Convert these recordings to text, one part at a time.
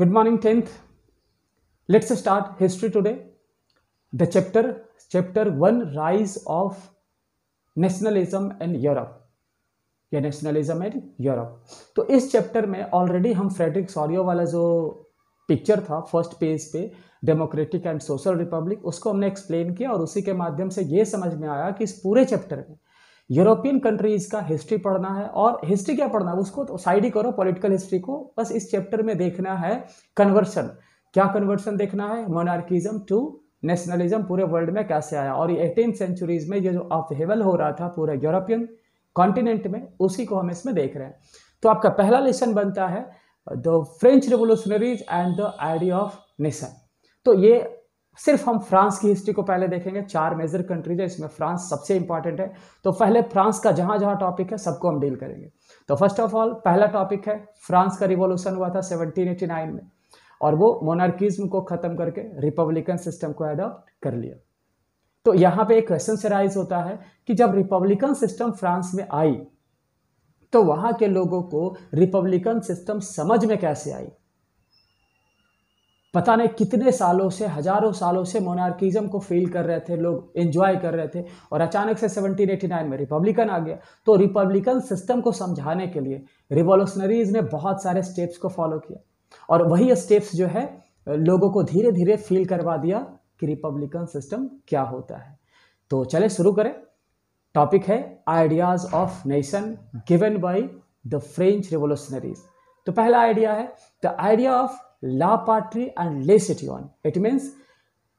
Good morning 10th. Let's start history today. The chapter chapter 1 rise of nationalism in Europe या nationalism in Europe तो इस chapter में already हम Frederick सॉरियो वाला जो पिक्चर था फर्स्ट पेज पे डेमोक्रेटिक एंड सोशल रिपब्लिक उसको हमने एक्सप्लेन किया और उसी के माध्यम से ये समझ में आया कि इस पूरे चैप्टर में यूरोपियन कंट्रीज का हिस्ट्री पढ़ना है और हिस्ट्री क्या पढ़ना है उसको तो साइड ही करो पॉलिटिकल हिस्ट्री को बस इस चैप्टर में देखना है कन्वर्सन क्या कन्वर्सन देखना है मोनार्किज्म टू नेशनलिज्म पूरे वर्ल्ड में कैसे आया और एटीन सेंचुरीज में ये जो अपहेवल हो रहा था पूरे यूरोपियन कॉन्टिनेंट में उसी को हम इसमें देख रहे हैं तो आपका पहला लेसन बनता है the French revolutionaries and the idea of nation तो ये सिर्फ हम फ्रांस की हिस्ट्री को पहले देखेंगे चार मेजर कंट्रीज है इसमें फ्रांस सबसे इंपॉर्टेंट है तो पहले फ्रांस का जहां जहां टॉपिक है सबको हम डील करेंगे तो फर्स्ट ऑफ ऑल पहला टॉपिक है फ्रांस का रिवॉल्यूशन हुआ था 1789 में और वो मोनार्किज्म को खत्म करके रिपब्लिकन सिस्टम को अडॉप्ट कर लिया तो यहां पे एक क्वेश्चन सराइज होता है कि जब रिपब्लिकन सिस्टम फ्रांस में आई तो वहां के लोगों को रिपब्लिकन सिस्टम समझ में कैसे आई पता नहीं कितने सालों से हजारों सालों से मोनार्किज्म को फील कर रहे थे लोग एंजॉय कर रहे थे और अचानक से 1789 में रिपब्लिकन आ गया तो रिपब्लिकन सिस्टम को समझाने के लिए रिवोल्यूशनरीज ने बहुत सारे स्टेप्स को फॉलो किया और वही स्टेप्स जो है लोगों को धीरे धीरे फील करवा दिया कि रिपब्लिकन सिस्टम क्या होता है तो चले शुरू करें टॉपिक है ideas of nation given by the French revolutionaries तो पहला आइडिया है द आइडिया ऑफ ला पार्ट्री एंड ले ऑन इट मीन्स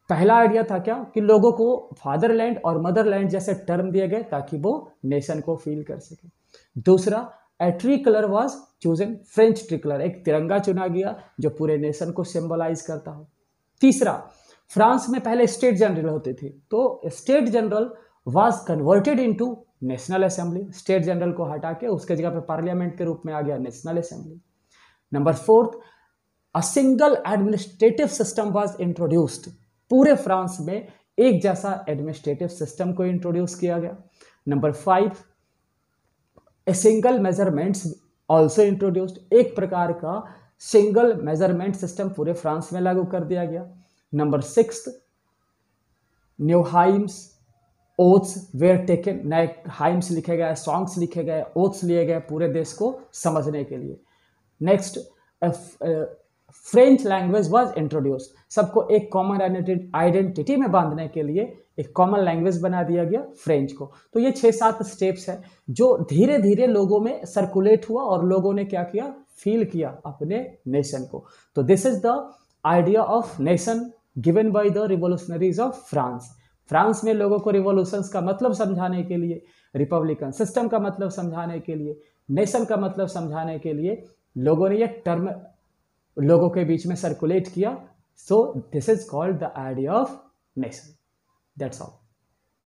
पहला आइडिया था क्या कि लोगों को फादरलैंड और मदरलैंड जैसे टर्म दिए गए ताकि वो नेशन को फील कर सके दूसरा a tricolour was chosen French tricolour एक तिरंगा चुना गया जो पूरे नेशन को सिंबलाइज करता हो तीसरा फ्रांस में पहले स्टेट जनरल होते थे तो state general was converted into national assembly state general को हटा के उसके जगह पर पार्लियामेंट के रूप में आ गया national assembly number fourth a single administrative system was introduced पूरे फ्रांस में एक जैसा एडमिनिस्ट्रेटिव सिस्टम को इंट्रोड्यूस किया गया number five a single measurements also introduced एक प्रकार का सिंगल मेजरमेंट सिस्टम पूरे फ्रांस में लागू कर दिया गया number six new hymns oaths were taken नए हाइम्स लिखे गए सॉन्ग्स लिखे गए ओथ्स लिए गए पूरे देश को समझने के लिए next French language was introduced सबको एक कॉमन आइडेंटिटी में बांधने के लिए एक कॉमन लैंग्वेज बना दिया गया फ्रेंच को तो ये छः सात स्टेप्स हैं जो धीरे धीरे लोगों में सर्कुलेट हुआ और लोगों ने क्या किया फील किया अपने नेशन को तो this is the idea of nation given by the revolutionaries of France France में लोगों को रिवोल्यूशंस का मतलब समझाने के लिए रिपब्लिकन सिस्टम का मतलब समझाने के लिए नेशन का मतलब समझाने के लिए लोगों ने ये टर्म लोगों के बीच में सर्कुलेट किया so this is called the idea of nation that's all